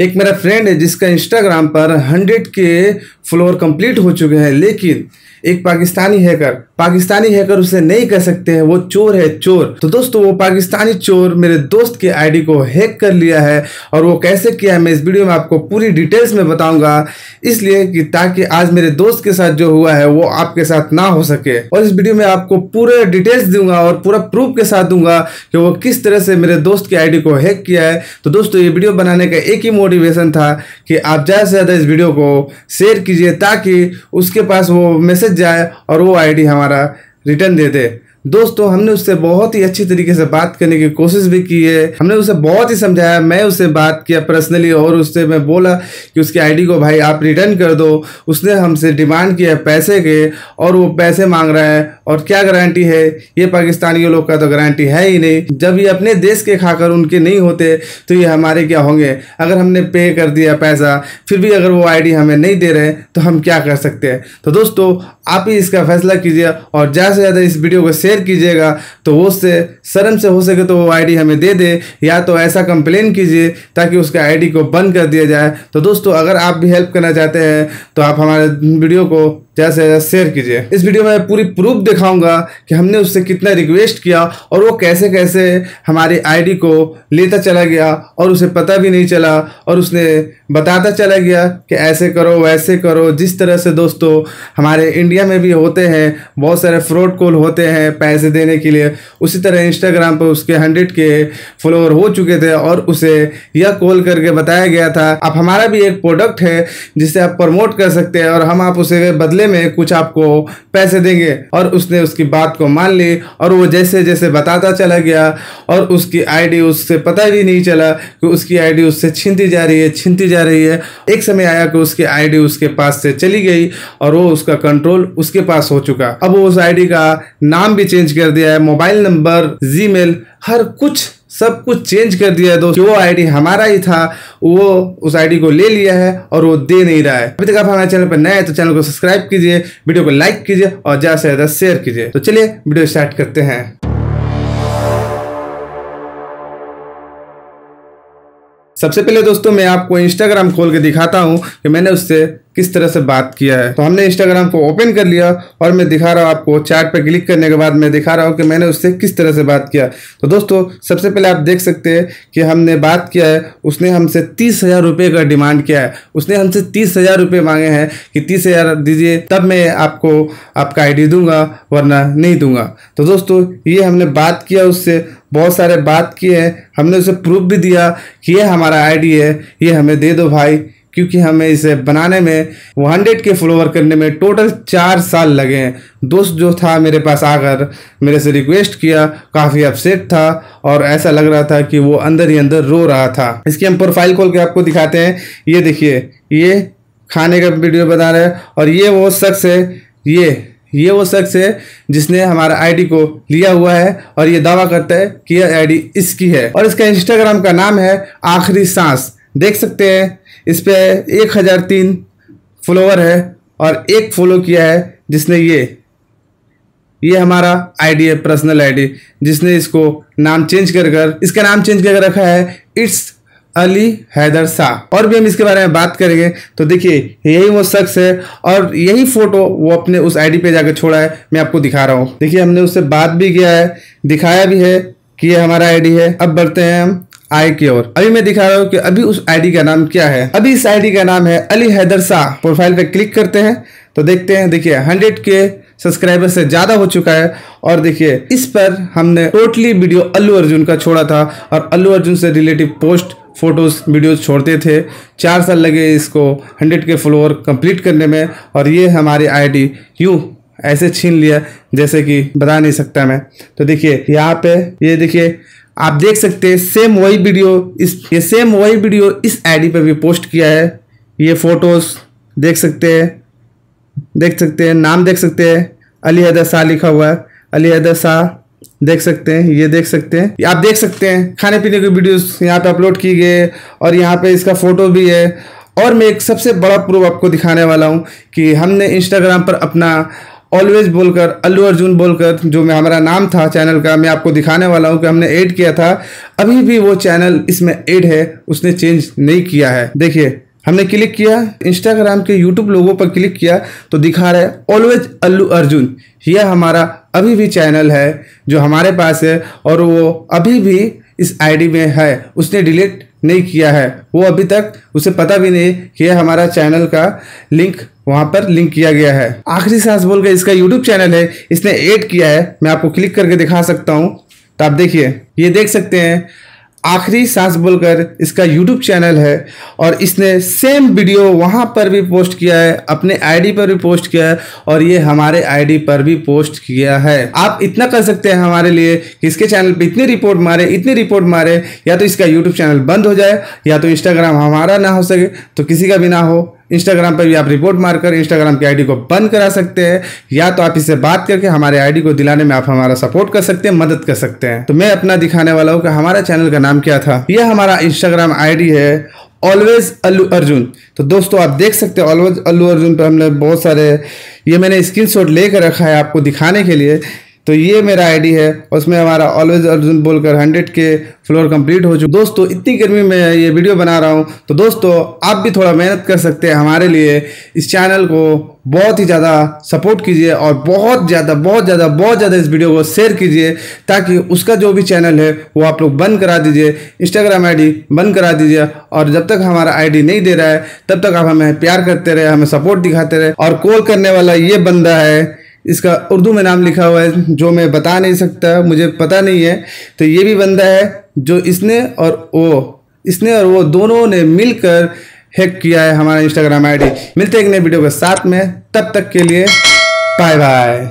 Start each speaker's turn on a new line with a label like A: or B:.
A: एक मेरा फ्रेंड है जिसका इंस्टाग्राम पर हंड्रेड के फ्लोर कंप्लीट हो चुके हैं लेकिन एक पाकिस्तानी हैकर पाकिस्तानी हैकर उसे नहीं कह सकते हैं वो चोर है चोर तो दोस्तों वो पाकिस्तानी चोर मेरे दोस्त के आईडी को हैक कर लिया है और वो कैसे किया है मैं इस वीडियो में आपको पूरी डिटेल्स में बताऊंगा इसलिए कि ताकि आज मेरे दोस्त के साथ जो हुआ है वो आपके साथ ना हो सके और इस वीडियो में आपको पूरे डिटेल्स दूंगा और पूरा प्रूफ के साथ दूंगा कि वो किस तरह से मेरे दोस्त के आई को हैक किया है तो दोस्तों ये वीडियो बनाने का एक ही मोटिवेशन था कि आप ज़्यादा से ज़्यादा इस वीडियो को शेयर कीजिए कीजिए ताकि उसके पास वो मैसेज जाए और वो आईडी हमारा रिटर्न दे दे दोस्तों हमने उससे बहुत ही अच्छी तरीके से बात करने की कोशिश भी की है हमने उसे बहुत ही समझाया मैं उससे बात किया पर्सनली और उससे मैं बोला कि उसकी आईडी को भाई आप रिटर्न कर दो उसने हमसे डिमांड किया पैसे के और वो पैसे मांग रहा है और क्या गारंटी है ये पाकिस्तानियों लोग का तो गारंटी है ही नहीं जब ये अपने देश के खाकर उनके नहीं होते तो ये हमारे क्या होंगे अगर हमने पे कर दिया पैसा फिर भी अगर वो आई हमें नहीं दे रहे तो हम क्या कर सकते हैं तो दोस्तों आप ही इसका फैसला कीजिए और ज़्यादा से ज़्यादा इस वीडियो को शेयर शेयर कीजिएगा तो वो से शर्म से हो सके तो वो आईडी हमें दे दे या तो ऐसा कंप्लेन कीजिए ताकि उसका आईडी को बंद कर दिया जाए तो दोस्तों अगर आप भी हेल्प करना चाहते हैं तो आप हमारे वीडियो को ज़्यादा से ज़्यादा शेयर कीजिए इस वीडियो में पूरी प्रूफ दिखाऊंगा कि हमने उससे कितना रिक्वेस्ट किया और वो कैसे कैसे हमारी आईडी को लेता चला गया और उसे पता भी नहीं चला और उसने बताता चला गया कि ऐसे करो वैसे करो जिस तरह से दोस्तों हमारे इंडिया में भी होते हैं बहुत सारे फ्रॉड कॉल होते हैं पैसे देने के लिए उसी तरह इंस्टाग्राम पर उसके हंड्रेड के फॉलोअर हो चुके थे और उसे यह कॉल करके बताया गया था अब हमारा भी एक प्रोडक्ट है जिसे आप प्रमोट कर सकते हैं और हम आप उसे बदले में कुछ आपको पैसे देंगे और उसने उसकी बात को मान ली और वो जैसे जैसे बताता चला गया और उसकी आईडी उससे पता भी नहीं चला कि उसकी आईडी उससे छीनती जा रही है छीनती जा रही है एक समय आया कि उसकी आईडी उसके पास से चली गई और वो उसका कंट्रोल उसके पास हो चुका अब वो उस आईडी का नाम भी चेंज कर दिया है मोबाइल नंबर जी हर कुछ सब कुछ चेंज कर दिया है दोस्तों वो आईडी हमारा ही था वो उस आईडी को ले लिया है और वो दे नहीं रहा है अभी तक आप हमारे चैनल पर नए हैं तो चैनल को सब्सक्राइब कीजिए वीडियो को लाइक कीजिए और ज़्यादा से ज़्यादा शेयर कीजिए तो चलिए वीडियो स्टार्ट करते हैं सबसे पहले दोस्तों मैं आपको इंस्टाग्राम खोल के दिखाता हूँ कि मैंने उससे किस तरह से बात किया है तो हमने इंस्टाग्राम को ओपन कर लिया और मैं दिखा रहा हूँ आपको चैट पर क्लिक करने के बाद मैं दिखा रहा हूँ कि मैंने उससे किस तरह से बात किया तो दोस्तों सबसे पहले आप देख सकते हैं कि हमने बात किया है उसने हमसे तीस हज़ार रुपये का डिमांड किया है उसने हमसे तीस हज़ार रुपये मांगे हैं कि तीस हज़ार दीजिए तब मैं आपको आपका आई दूंगा वरना नहीं दूंगा तो दोस्तों ये हमने बात किया उससे बहुत सारे बात किए हैं हमने उसे प्रूफ भी दिया कि ये हमारा आईडी है ये हमें दे दो भाई क्योंकि हमें इसे बनाने में वो हंड्रेड के फॉलोवर करने में टोटल चार साल लगे हैं दोस्त जो था मेरे पास आकर मेरे से रिक्वेस्ट किया काफ़ी अपसेट था और ऐसा लग रहा था कि वो अंदर ही अंदर रो रहा था इसकी हम प्रोफाइल खोल के आपको दिखाते हैं ये देखिए ये खाने का वीडियो बना रहे हैं और ये वो शख्स है ये ये वो शख्स है जिसने हमारा आईडी को लिया हुआ है और ये दावा करता है कि यह आईडी इसकी है और इसका इंस्टाग्राम का नाम है आखिरी सांस देख सकते हैं इस पर एक हज़ार तीन फॉलोअर है और एक फॉलो किया है जिसने ये ये हमारा आईडी है पर्सनल आईडी जिसने इसको नाम चेंज कर कर इसका नाम चेंज कर रखा है इट्स अली हैदर शाह और भी हम इसके बारे में बात करेंगे तो देखिए यही वो शख्स है और यही फोटो वो अपने उस आईडी पे जाकर छोड़ा है मैं आपको दिखा रहा हूँ देखिए हमने उससे बात भी किया है दिखाया भी है कि ये हमारा आईडी है अब बढ़ते हैं हम आई की ओर अभी मैं दिखा रहा हूँ कि अभी उस आईडी का नाम क्या है अभी इस आईडी का नाम है अली हैदर शाह प्रोफाइल पे क्लिक करते हैं तो देखते हैं देखिए हंड्रेड के सब्सक्राइबर से ज़्यादा हो चुका है और देखिए इस पर हमने टोटली वीडियो अल्लू अर्जुन का छोड़ा था और अल्लू अर्जुन से रिलेटिव पोस्ट फ़ोटोज़ वीडियोज़ छोड़ते थे चार साल लगे इसको हंड्रेड के फॉलोअर कंप्लीट करने में और ये हमारी आईडी यूँ ऐसे छीन लिया जैसे कि बता नहीं सकता मैं तो देखिए यहाँ पे ये देखिए आप देख सकते हैं सेम वही वीडियो इस ये सेम वही वीडियो इस डी पर भी पोस्ट किया है ये फोटोज़ देख सकते हैं देख सकते हैं नाम देख सकते हैं अली हैदर शाह लिखा हुआ है अली हैदर शाह देख सकते हैं ये देख सकते हैं आप देख सकते हैं खाने पीने की वीडियोस यहाँ पे अपलोड की गए और यहाँ पे इसका फोटो भी है और मैं एक सबसे बड़ा प्रूफ आपको दिखाने वाला हूँ कि हमने इंस्टाग्राम पर अपना ऑलवेज बोलकर अल्लू अर्जुन बोलकर जो मैं हमारा नाम था चैनल का मैं आपको दिखाने वाला हूँ कि हमने ऐड किया था अभी भी वो चैनल इसमें ऐड है उसने चेंज नहीं किया है देखिए हमने क्लिक किया इंस्टाग्राम के यूट्यूब लोगों पर क्लिक किया तो दिखा रहा है ऑलवेज अल्लू अर्जुन यह हमारा अभी भी चैनल है जो हमारे पास है और वो अभी भी इस आईडी में है उसने डिलीट नहीं किया है वो अभी तक उसे पता भी नहीं कि यह हमारा चैनल का लिंक वहां पर लिंक किया गया है आखिरी सांस बोल के इसका यूट्यूब चैनल है इसने ऐड किया है मैं आपको क्लिक करके दिखा सकता हूँ तो आप देखिए ये देख सकते हैं आखिरी सांस बोलकर इसका यूट्यूब चैनल है और इसने सेम वीडियो वहाँ पर भी पोस्ट किया है अपने आईडी पर भी पोस्ट किया है और ये हमारे आईडी पर भी पोस्ट किया है आप इतना कर सकते हैं हमारे लिए कि इसके चैनल पे इतनी रिपोर्ट मारे इतनी रिपोर्ट मारे या तो इसका यूट्यूब चैनल बंद हो जाए या तो इंस्टाग्राम हमारा ना हो सके तो किसी का भी ना हो इंस्टाग्राम पर भी आप रिपोर्ट मारकर इंस्टाग्राम की आईडी को बंद करा सकते हैं या तो आप इससे बात करके हमारे आईडी को दिलाने में आप हमारा सपोर्ट कर सकते हैं मदद कर सकते हैं तो मैं अपना दिखाने वाला हूँ कि हमारा चैनल का नाम क्या था यह हमारा इंस्टाग्राम आईडी है ऑलवेज अल्लू अर्जुन तो दोस्तों आप देख सकते हैं ऑलवेज अल्लू अर्जुन पर हमने बहुत सारे ये मैंने स्क्रीन शॉट लेकर रखा है आपको दिखाने के लिए तो ये मेरा आईडी है उसमें हमारा ऑलवेज अर्जुन बोलकर हंड्रेड के फ्लोर कंप्लीट हो चुके दोस्तों इतनी गर्मी में ये वीडियो बना रहा हूँ तो दोस्तों आप भी थोड़ा मेहनत कर सकते हैं हमारे लिए इस चैनल को बहुत ही ज़्यादा सपोर्ट कीजिए और बहुत ज़्यादा बहुत ज़्यादा बहुत ज़्यादा इस वीडियो को शेयर कीजिए ताकि उसका जो भी चैनल है वो आप लोग बंद करा दीजिए इंस्टाग्राम आईडी बंद करा दीजिए और जब तक हमारा आईडी नहीं दे रहा है तब तक आप हमें प्यार करते रहे हमें सपोर्ट दिखाते रहे और कॉल करने वाला ये बंदा है इसका उर्दू में नाम लिखा हुआ है जो मैं बता नहीं सकता मुझे पता नहीं है तो ये भी बंदा है जो इसने और वो इसने और वो दोनों ने मिलकर हैक किया है हमारा इंस्टाग्राम आईडी मिलते हैं एक नए वीडियो के साथ में तब तक के लिए बाय बाय